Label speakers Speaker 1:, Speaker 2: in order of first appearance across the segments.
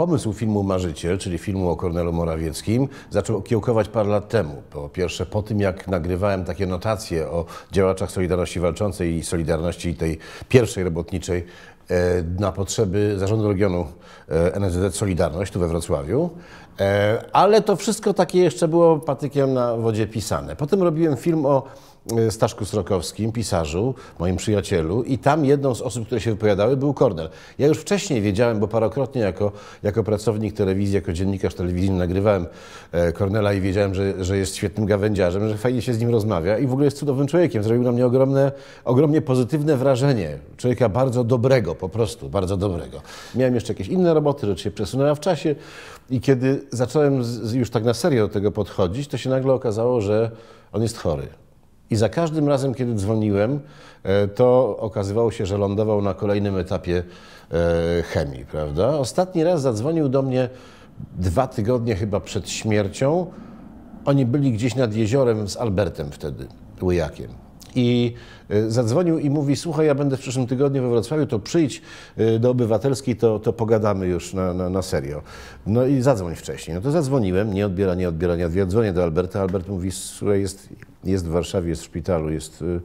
Speaker 1: Pomysł filmu Marzyciel, czyli filmu o Kornelu Morawieckim, zaczął kiełkować parę lat temu. Po pierwsze, po tym jak nagrywałem takie notacje o działaczach Solidarności Walczącej i Solidarności tej pierwszej robotniczej e, na potrzeby zarządu regionu e, NSZZ Solidarność tu we Wrocławiu, e, ale to wszystko takie jeszcze było patykiem na wodzie pisane. Potem robiłem film o E, Staszku Srokowskim, pisarzu, moim przyjacielu i tam jedną z osób, które się wypowiadały był Kornel. Ja już wcześniej wiedziałem, bo parokrotnie jako, jako pracownik telewizji, jako dziennikarz telewizyjny nagrywałem e, Kornela i wiedziałem, że, że jest świetnym gawędziarzem, że fajnie się z nim rozmawia i w ogóle jest cudownym człowiekiem. Zrobił na mnie ogromne, ogromnie pozytywne wrażenie. Człowieka bardzo dobrego, po prostu bardzo dobrego. Miałem jeszcze jakieś inne roboty, rzecz się przesunęła w czasie i kiedy zacząłem z, już tak na serio do tego podchodzić, to się nagle okazało, że on jest chory. I za każdym razem, kiedy dzwoniłem, e, to okazywało się, że lądował na kolejnym etapie e, chemii, prawda? Ostatni raz zadzwonił do mnie dwa tygodnie chyba przed śmiercią. Oni byli gdzieś nad jeziorem z Albertem wtedy, łyjakiem. I y, zadzwonił i mówi, słuchaj, ja będę w przyszłym tygodniu we Wrocławiu, to przyjdź y, do Obywatelskiej, to, to pogadamy już na, na, na serio. No i zadzwoń wcześniej. No to zadzwoniłem, nie odbiera, nie odbiera, nie odbiera. Dzwonię do Alberta, Albert mówi, słuchaj, jest, jest w Warszawie, jest w szpitalu, jest, y,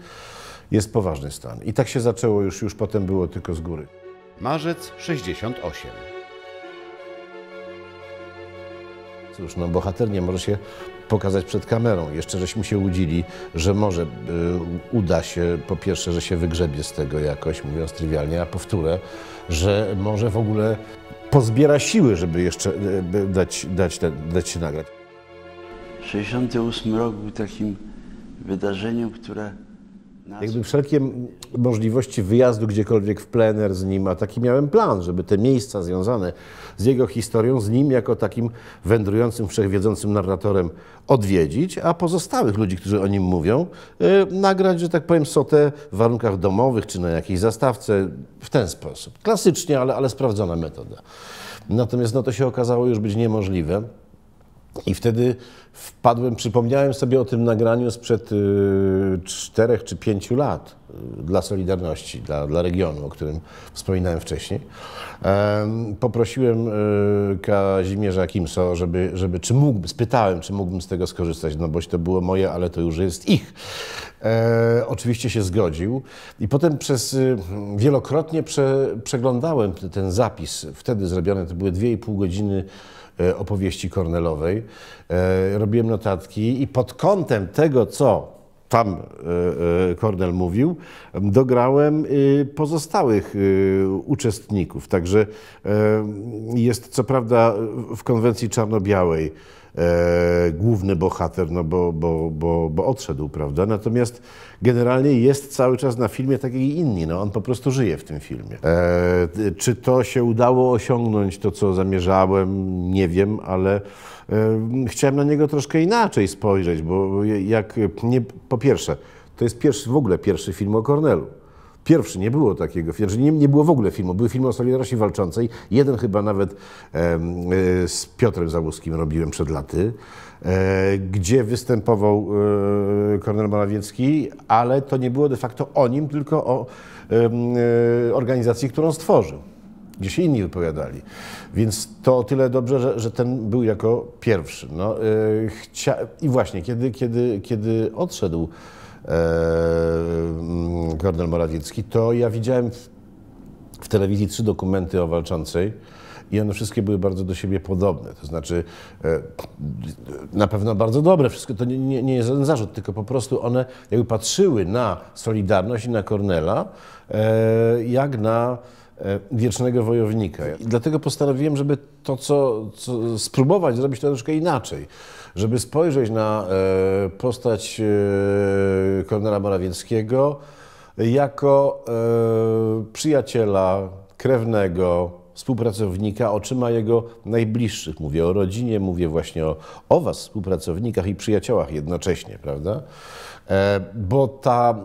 Speaker 1: jest poważny stan. I tak się zaczęło już, już potem było tylko z góry. Marzec 68. Cóż, no bohater nie może się pokazać przed kamerą. Jeszcze żeśmy się łudzili, że może y, uda się, po pierwsze, że się wygrzebie z tego jakoś, mówiąc trywialnie, a powtórę, że może w ogóle pozbiera siły, żeby jeszcze y, dać, dać, ten, dać się nagrać. 68 rok był takim wydarzeniem, które jakby wszelkie możliwości wyjazdu gdziekolwiek w plener z nim, a taki miałem plan, żeby te miejsca związane z jego historią, z nim jako takim wędrującym, wszechwiedzącym narratorem odwiedzić, a pozostałych ludzi, którzy o nim mówią, yy, nagrać, że tak powiem, sotę w warunkach domowych czy na jakiejś zastawce w ten sposób. Klasycznie, ale, ale sprawdzona metoda. Natomiast no, to się okazało już być niemożliwe. I wtedy wpadłem, przypomniałem sobie o tym nagraniu sprzed y, czterech czy pięciu lat y, dla Solidarności, dla, dla regionu, o którym wspominałem wcześniej. Poprosiłem y, Kazimierza Kimso, żeby, żeby czy mógłbym, spytałem, czy mógłbym z tego skorzystać, no boś to było moje, ale to już jest ich. E, oczywiście się zgodził. I potem przez y, wielokrotnie prze, przeglądałem ten zapis, wtedy zrobiony, to były 2,5 godziny e, opowieści Kornelowej. E, robiłem notatki i pod kątem tego, co tam e, e, Kornel mówił, dograłem y, pozostałych y, uczestników. Także jest co prawda w konwencji czarno-białej e, główny bohater, no bo, bo, bo, bo odszedł, prawda? Natomiast generalnie jest cały czas na filmie tak jak i inni, no on po prostu żyje w tym filmie. E, czy to się udało osiągnąć, to co zamierzałem, nie wiem, ale e, chciałem na niego troszkę inaczej spojrzeć, bo jak, nie, po pierwsze, to jest pierwszy, w ogóle pierwszy film o Cornelu. Pierwszy, nie było takiego, znaczy nie, nie było w ogóle filmu, były filmy o Solidarności Walczącej, jeden chyba nawet e, z Piotrem Załuskim robiłem przed laty, e, gdzie występował e, Kornel Morawiecki, ale to nie było de facto o nim, tylko o organizacji, którą stworzył gdzie się inni wypowiadali. Więc to o tyle dobrze, że, że ten był jako pierwszy. No, I właśnie, kiedy, kiedy, kiedy odszedł Eee, Kornel Morawiecki, to ja widziałem w telewizji trzy dokumenty o walczącej i one wszystkie były bardzo do siebie podobne. To znaczy, eee, na pewno bardzo dobre, wszystko to nie, nie, nie jest żaden zarzut, tylko po prostu one jakby patrzyły na Solidarność i na Kornela, eee, jak na E, wiecznego wojownika. I dlatego postanowiłem, żeby to, co, co spróbować zrobić to troszkę inaczej, żeby spojrzeć na e, postać e, Kornela Morawieckiego jako przyjaciela, krewnego, współpracownika oczyma jego najbliższych. Mówię o rodzinie, mówię właśnie o, o Was, współpracownikach i przyjaciołach jednocześnie, prawda? E, bo ta,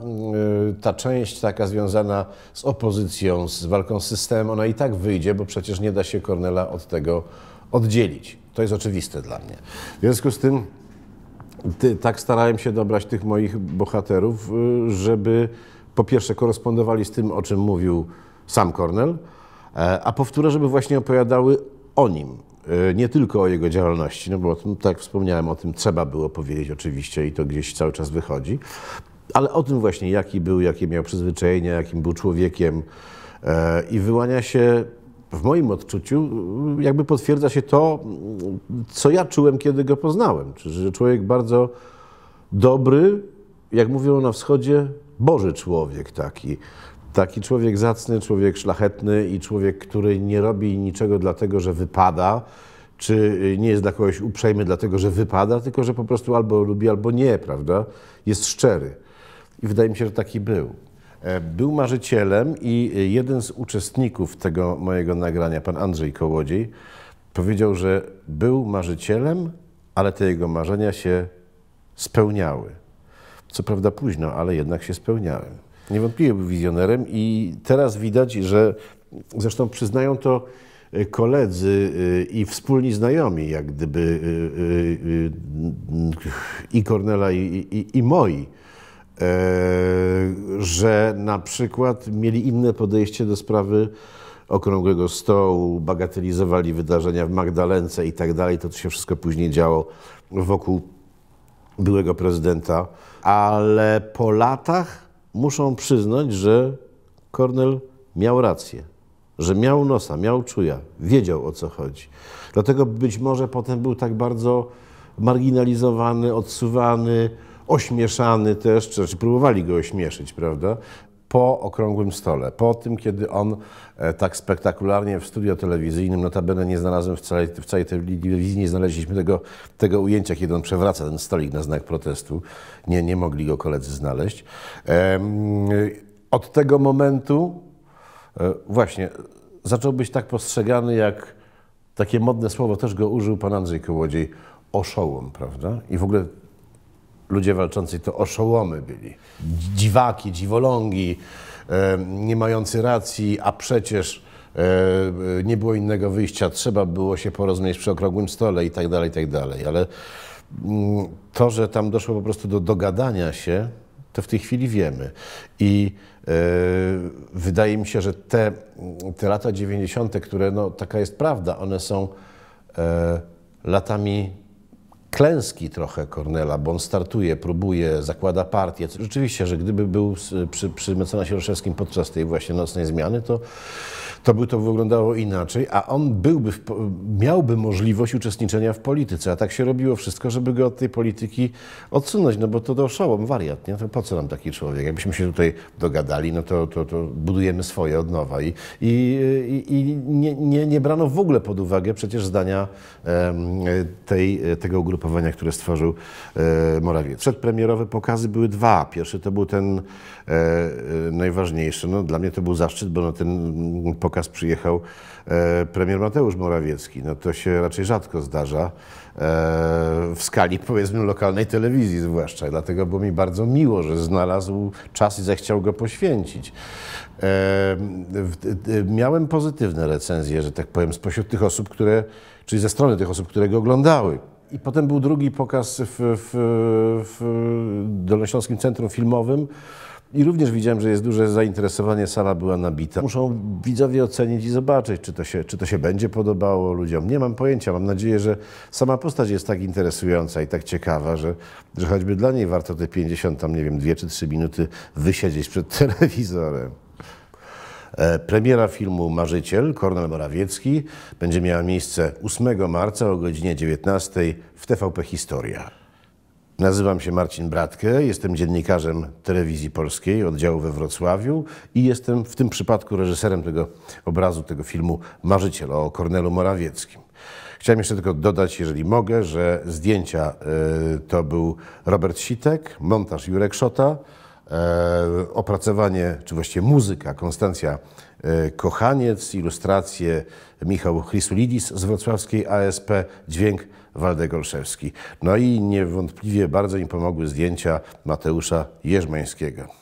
Speaker 1: y, ta część taka związana z opozycją, z walką z systemem, ona i tak wyjdzie, bo przecież nie da się Kornela od tego oddzielić. To jest oczywiste dla mnie. W związku z tym ty, tak starałem się dobrać tych moich bohaterów, y, żeby po pierwsze korespondowali z tym, o czym mówił sam Kornel, E, a powtóre, żeby właśnie opowiadały o nim, e, nie tylko o jego działalności, no bo tym, tak jak wspomniałem, o tym trzeba było powiedzieć oczywiście i to gdzieś cały czas wychodzi, ale o tym właśnie, jaki był, jakie miał przyzwyczajenia, jakim był człowiekiem e, i wyłania się w moim odczuciu jakby potwierdza się to, co ja czułem, kiedy go poznałem. Czyli, że człowiek bardzo dobry, jak mówią na wschodzie, Boży człowiek taki. Taki człowiek zacny, człowiek szlachetny i człowiek, który nie robi niczego dlatego, że wypada, czy y, nie jest dla kogoś uprzejmy dlatego, że wypada, tylko że po prostu albo lubi, albo nie, prawda? Jest szczery. I wydaje mi się, że taki był. E, był marzycielem i y, jeden z uczestników tego mojego nagrania, pan Andrzej Kołodziej, powiedział, że był marzycielem, ale te jego marzenia się spełniały. Co prawda późno, ale jednak się spełniały. Niewątpliwie był wizjonerem i teraz widać, że zresztą przyznają to e, koledzy e, i wspólni znajomi, jak gdyby e, i Kornela, i, i, i moi, że na przykład mieli inne podejście do sprawy okrągłego stołu, bagatelizowali wydarzenia w Magdalence i tak dalej. To, co się wszystko później działo wokół byłego prezydenta. Ale po latach muszą przyznać, że Kornel miał rację, że miał nosa, miał czuja, wiedział o co chodzi. Dlatego być może potem był tak bardzo marginalizowany, odsuwany, ośmieszany też, czy znaczy próbowali go ośmieszyć, prawda? po okrągłym stole, po tym, kiedy on e, tak spektakularnie w studio telewizyjnym, notabene nie znalazłem w całej, w całej telewizji, nie znaleźliśmy tego, tego ujęcia, kiedy on przewraca ten stolik na znak protestu. Nie, nie mogli go koledzy znaleźć. Od tego momentu e, właśnie zaczął być tak postrzegany, jak takie modne słowo też go użył pan Andrzej Kołodziej, oszołom, prawda? I w ogóle ludzie walczący to oszołomy byli. Dziwaki, dziwolągi, e, nie mający racji, a przecież e, nie było innego wyjścia, trzeba było się porozumieć przy okrągłym stole i tak dalej, i tak dalej. Ale mm, to, że tam doszło po prostu do dogadania się, to w tej chwili wiemy. I e, wydaje mi się, że te, te lata 90., które, no taka jest prawda, one są latami klęski trochę Kornela, bo on startuje, próbuje, zakłada partię. Rzeczywiście, że gdyby był e, przy, przy mecenasie podczas tej właśnie nocnej zmiany, to, to by to wyglądało inaczej, a on byłby, w, miałby możliwość uczestniczenia w polityce, a tak się robiło wszystko, żeby go od tej polityki odsunąć, no bo to doszło. wariat, nie? To po co nam taki człowiek? Jakbyśmy się tutaj dogadali, no to, to, to budujemy swoje od nowa i, i, i nie, nie, nie brano w ogóle pod uwagę przecież zdania tej, tego grupy ugrupowania, które stworzył e, Morawiec. Przedpremierowe pokazy były dwa. Pierwszy to był ten e, e, najważniejszy. No, dla mnie to był zaszczyt, bo na ten pokaz przyjechał premier Mateusz Morawiecki. No, to się raczej rzadko zdarza w skali powiedzmy lokalnej telewizji zwłaszcza. Dlatego było mi bardzo miło, że znalazł czas i zechciał go poświęcić. Miałem pozytywne recenzje, że tak powiem, spośród tych osób, które, czyli ze strony tych osób, które go oglądały. I potem był drugi pokaz w, w, w Dolnośląskim Centrum Filmowym. I również widziałem, że jest duże zainteresowanie, sala była nabita. Muszą widzowie ocenić i zobaczyć, czy to, się, czy to się będzie podobało ludziom. Nie mam pojęcia. Mam nadzieję, że sama postać jest tak interesująca i tak ciekawa, że, że choćby dla niej warto te 50, tam nie wiem, 2 czy 3 minuty wysiedzieć przed telewizorem. E, premiera filmu Marzyciel Kornel Morawiecki będzie miała miejsce 8 marca o godzinie 19 w TVP Historia. Nazywam się Marcin Bratkę, jestem dziennikarzem Telewizji Polskiej, oddziału we Wrocławiu i jestem w tym przypadku reżyserem tego obrazu, tego filmu Marzyciel o Kornelu Morawieckim. Chciałem jeszcze tylko dodać, jeżeli mogę, że zdjęcia y, to był Robert Sitek, montaż Jurek Szota, E, opracowanie, czy właściwie muzyka Konstancja e, Kochaniec, ilustracje Michał Chrysulidis z wrocławskiej ASP, dźwięk Waldek Olszewski. No i niewątpliwie bardzo im pomogły zdjęcia Mateusza Jerzmańskiego.